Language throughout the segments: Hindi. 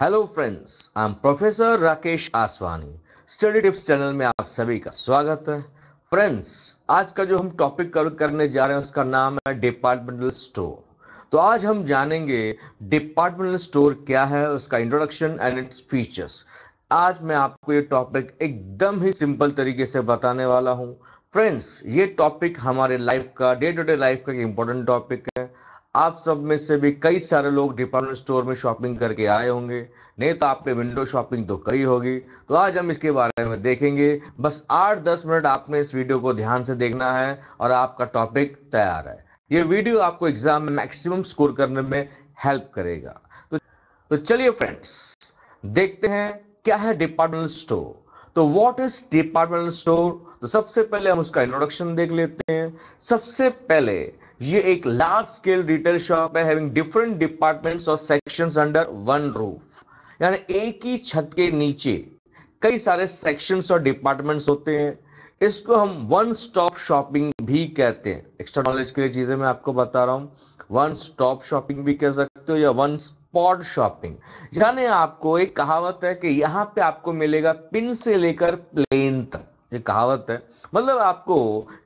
Hello friends I am professor Rakesh Aswani study tips channel में आप सभी का स्वागत है फ्रेंड्स आज का जो हम टॉपिक कवर करने जा रहे हैं उसका नाम है डिपार्टमेंटल स्टोर तो आज हम जानेंगे डिपार्टमेंटल स्टोर क्या है उसका इंट्रोडक्शन एंड इट्स फीचर्स आज मैं आपको ये टॉपिक एकदम ही सिंपल तरीके से बताने वाला हूँ फ्रेंड्स ये टॉपिक हमारे लाइफ का डे टू डे लाइफ का एक इम्पोर्टेंट टॉपिक है आप सब में से भी कई सारे लोग डिपार्टमेंट स्टोर में शॉपिंग करके आए होंगे नहीं तो आपने विंडो शॉपिंग तो करी होगी तो आज हम इसके बारे में देखेंगे बस आठ दस मिनट आपने इस वीडियो को ध्यान से देखना है और आपका टॉपिक तैयार है ये वीडियो आपको एग्जाम में मैक्सिमम स्कोर करने में हेल्प करेगा तो, तो चलिए फ्रेंड्स देखते हैं क्या है डिपार्टमेंट स्टोर तो व्हाट इज डिपार्टमेंटल स्टोर तो सबसे पहले हम उसका इंट्रोडक्शन देख लेते हैं सबसे पहले ये एक लार्ज स्केल रिटेल शॉप है हैविंग डिफरेंट डिपार्टमेंट्स और सेक्शंस अंडर वन रूफ यानी एक ही छत के नीचे कई सारे सेक्शंस और डिपार्टमेंट्स होते हैं इसको हम वन स्टॉप शॉपिंग भी कहते हैं एक्स्ट्रा नॉलेज के लिए चीजें मैं आपको बता रहा हूं वन स्टॉप शॉपिंग भी कह सकते हो या वन स्पॉट शॉपिंग यानी आपको एक कहावत है कि यहाँ पे आपको मिलेगा पिन से लेकर प्लेन तक ये कहावत है मतलब आपको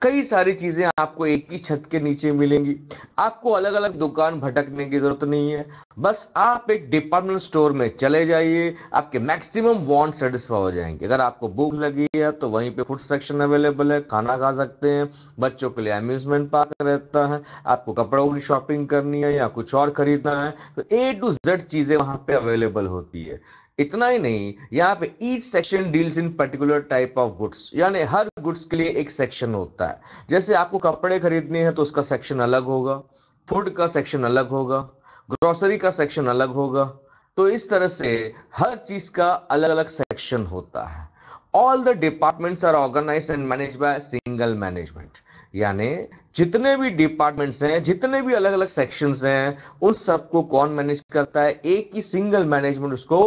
कई सारी चीजें आपको एक ही छत के नीचे मिलेंगी आपको अलग अलग दुकान भटकने की जरूरत नहीं है बस आप एक डिपार्टमेंट स्टोर में चले जाइए आपके मैक्सिमम वांट सेटिस्फाई हो जाएंगे अगर आपको भूख लगी है तो वहीं पे फूड सेक्शन अवेलेबल है खाना खा सकते हैं बच्चों के लिए अम्यूजमेंट पार्क रहता है आपको कपड़ों की शॉपिंग करनी है या कुछ और खरीदना है तो ए टू जेड चीजें वहां पे अवेलेबल होती है इतना ही नहीं यहाँ पे each section deals in particular type of goods यानी हर गुड्स के लिए एक सेक्शन होता है जैसे आपको कपड़े खरीदने हैं तो उसका सेक्शन अलग होगा फूड का सेक्शन अलग होगा ग्रोसरी का सेक्शन अलग होगा तो इस तरह से हर चीज का अलग अलग सेक्शन होता है all the departments are organize and manage by single management यानी जितने भी डिपार्टमेंट्स हैं जितने भी अलग अलग सेक्शंस हैं उन सबको कौन मैनेज करता है एक ही सिंगल मैनेजमेंट उसको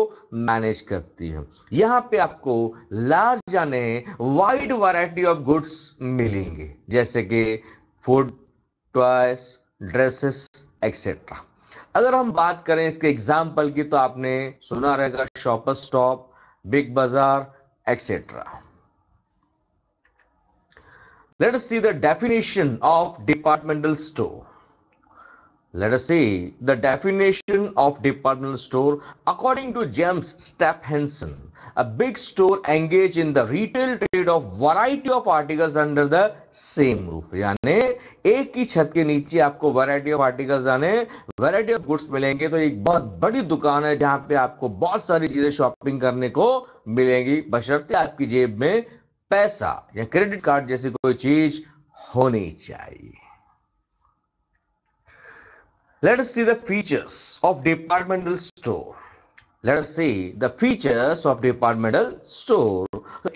मैनेज करती है यहां पे आपको लार्ज यानी वाइड वैरायटी ऑफ गुड्स मिलेंगे जैसे कि फूड टॉयस ड्रेसेस एक्सेट्रा अगर हम बात करें इसके एग्जाम्पल की तो आपने सुना रहेगा Shopper Stop Big Bazaar etc. Let us see the definition of departmental store. Let us see the definition of department store according to James Step Henson. A big store engaged in the retail trade of variety of articles under the same roof. यानी एक ही छत के नीचे आपको variety of articles आने, variety of goods मिलेंगे तो एक बहुत बड़ी दुकान है जहाँ पे आपको बहुत सारी चीजें shopping करने को मिलेंगी बशर्ते आपकी जेब में पैसा या credit card जैसी कोई चीज होनी चाहिए Let us see the features of departmental store. us see the features features of departmental so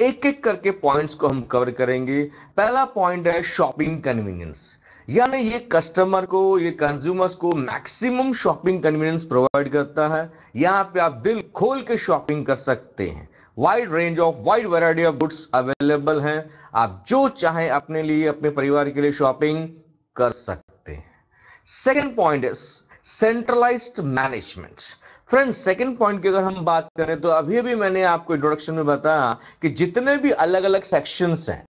एक एक करके points को हम कवर करेंगे pehla point hai shopping convenience यानी ये कस्टमर को ये कंज्यूमर्स को मैक्सिमम शॉपिंग कन्वीनियंस प्रोवाइड करता है यहाँ पे आप दिल खोल के शॉपिंग कर सकते हैं wide range of wide variety of goods available हैं आप जो चाहें अपने लिए अपने परिवार के लिए शॉपिंग कर सकते second point is centralize management friend second point की अगर हम बात करें तो अभी अभी मैंने आपको इंट्रोडक्शन में बताया कि जितने भी अलग अलग सेक्शंस हैं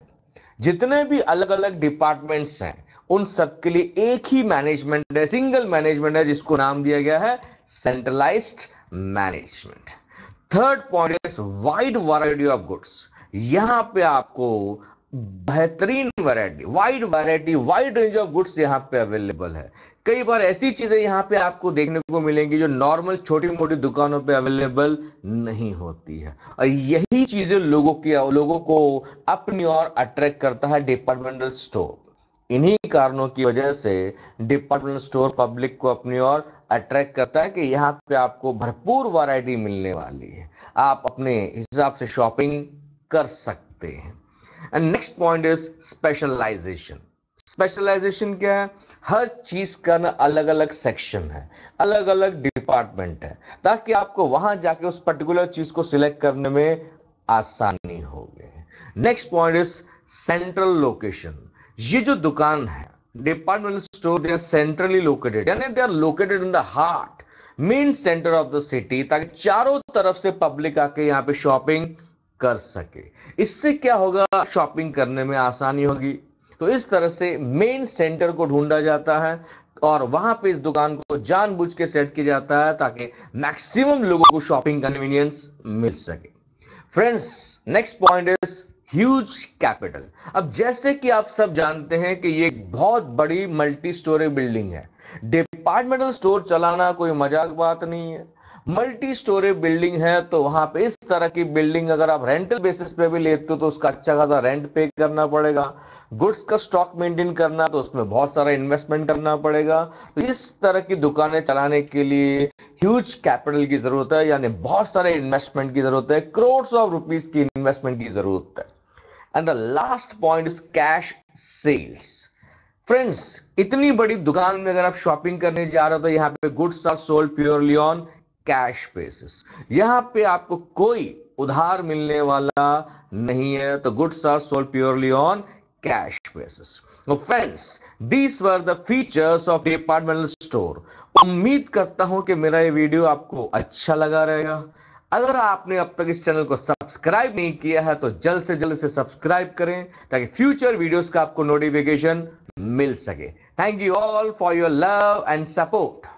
जितने भी अलग अलग डिपार्टमेंट्स हैं उन सब के लिए एक ही मैनेजमेंट है सिंगल मैनेजमेंट है जिसको नाम दिया गया है centralized management third point is wide variety of goods यहां पे आपको बेहतरीन variety wide variety wide range of goods यहाँ पे अवेलेबल है कई बार ऐसी चीजें यहाँ पे आपको देखने को मिलेंगी जो नॉर्मल छोटी मोटी दुकानों पे अवेलेबल नहीं होती है और यही चीजें लोगों की लोगों को अपनी ओर अट्रैक्ट करता है डिपार्टमेंटल स्टोर इन्हीं कारणों की वजह से डिपार्टमेंटल स्टोर पब्लिक को अपनी ओर अट्रैक्ट करता है कि यहाँ पे आपको भरपूर वैरायटी मिलने वाली है आप अपने हिसाब से शॉपिंग कर सकते हैं and next point is specialization specialization क्या है हर चीज का ना अलग अलग सेक्शन है अलग अलग डिपार्टमेंट है ताकि आपको वहां जाके उस पर्टिकुलर चीज को सिलेक्ट करने में आसानी होगी next point is central location ये जो दुकान है departmental store they are centrally located यानी they are located in the heart main centre of the city ताकि चारों तरफ से पब्लिक आके यहाँ पे शॉपिंग कर सके इससे क्या होगा शॉपिंग करने में आसानी होगी तो इस तरह से मेन सेंटर को ढूंढा जाता है और वहां पे इस दुकान को जानबूझ के सेट किया जाता है ताकि मैक्सिमम लोगों को शॉपिंग कन्वीनियंस मिल सके friends next point is huge capital अब जैसे कि आप सब जानते हैं कि ये बहुत बड़ी मल्टी स्टोरी बिल्डिंग है डिपार्टमेंटल स्टोर चलाना कोई मजाक बात नहीं है मल्टी स्टोरी बिल्डिंग है तो वहां पे इस तरह की बिल्डिंग अगर आप रेंटल बेसिस पे भी लेते हो तो उसका अच्छा खासा रेंट पे करना पड़ेगा गुड्स का स्टॉक मेंटेन करना तो उसमें बहुत सारा इन्वेस्टमेंट करना पड़ेगा तो इस तरह की दुकानें चलाने के लिए ह्यूज कैपिटल की जरूरत है यानी बहुत सारे इन्वेस्टमेंट की जरूरत है करोड़ ऑफ रुपीज की इन्वेस्टमेंट की जरूरत है and the last point is cash sales friends इतनी बड़ी दुकान में अगर आप शॉपिंग करने जा रहे हो तो यहाँ पे goods are sold purely on cash basis यहां पे आपको कोई उधार मिलने वाला नहीं है तो goods are sold purely on cash basis तो friends these were the features of departmental store उम्मीद करता हूं कि मेरा ये वीडियो आपको अच्छा लगा रहेगा अगर आपने अब तक इस चैनल को सब्सक्राइब नहीं किया है तो जल्द से जल्द इसे सब्सक्राइब करें ताकि फ्यूचर वीडियोस का आपको नोटिफिकेशन मिल सके thank you all for your love and support